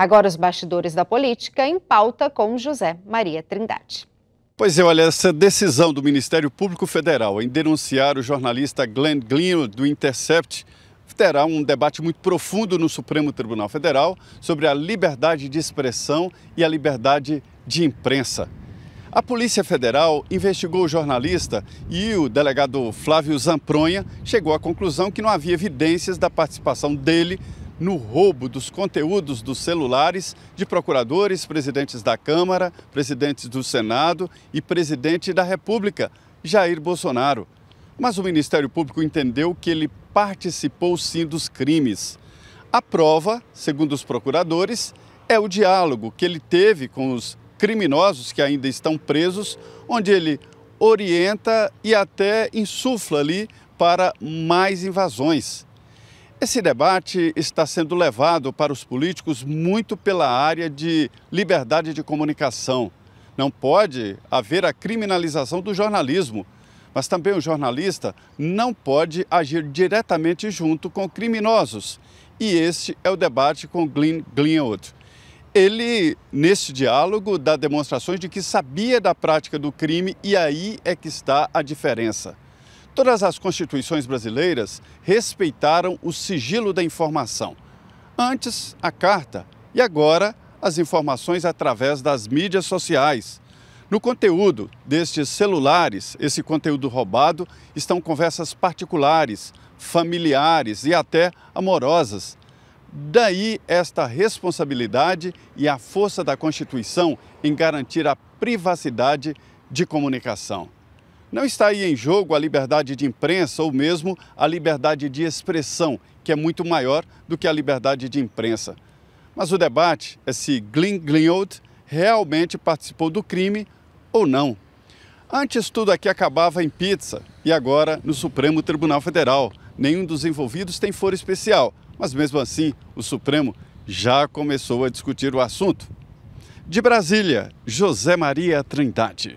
Agora os bastidores da política em pauta com José Maria Trindade. Pois é, olha, essa decisão do Ministério Público Federal em denunciar o jornalista Glenn Glino do Intercept terá um debate muito profundo no Supremo Tribunal Federal sobre a liberdade de expressão e a liberdade de imprensa. A Polícia Federal investigou o jornalista e o delegado Flávio Zampronha chegou à conclusão que não havia evidências da participação dele no roubo dos conteúdos dos celulares de procuradores, presidentes da Câmara, presidentes do Senado e presidente da República, Jair Bolsonaro. Mas o Ministério Público entendeu que ele participou sim dos crimes. A prova, segundo os procuradores, é o diálogo que ele teve com os criminosos que ainda estão presos, onde ele orienta e até insufla ali para mais invasões. Esse debate está sendo levado para os políticos muito pela área de liberdade de comunicação. Não pode haver a criminalização do jornalismo, mas também o jornalista não pode agir diretamente junto com criminosos. E este é o debate com Glenn Greenwood. Ele, neste diálogo, dá demonstrações de que sabia da prática do crime e aí é que está a diferença. Todas as constituições brasileiras respeitaram o sigilo da informação. Antes, a carta e agora, as informações através das mídias sociais. No conteúdo destes celulares, esse conteúdo roubado, estão conversas particulares, familiares e até amorosas. Daí esta responsabilidade e a força da Constituição em garantir a privacidade de comunicação. Não está aí em jogo a liberdade de imprensa ou mesmo a liberdade de expressão, que é muito maior do que a liberdade de imprensa. Mas o debate é se Glyn Glynwood realmente participou do crime ou não. Antes tudo aqui acabava em pizza e agora no Supremo Tribunal Federal. Nenhum dos envolvidos tem foro especial, mas mesmo assim o Supremo já começou a discutir o assunto. De Brasília, José Maria Trindade.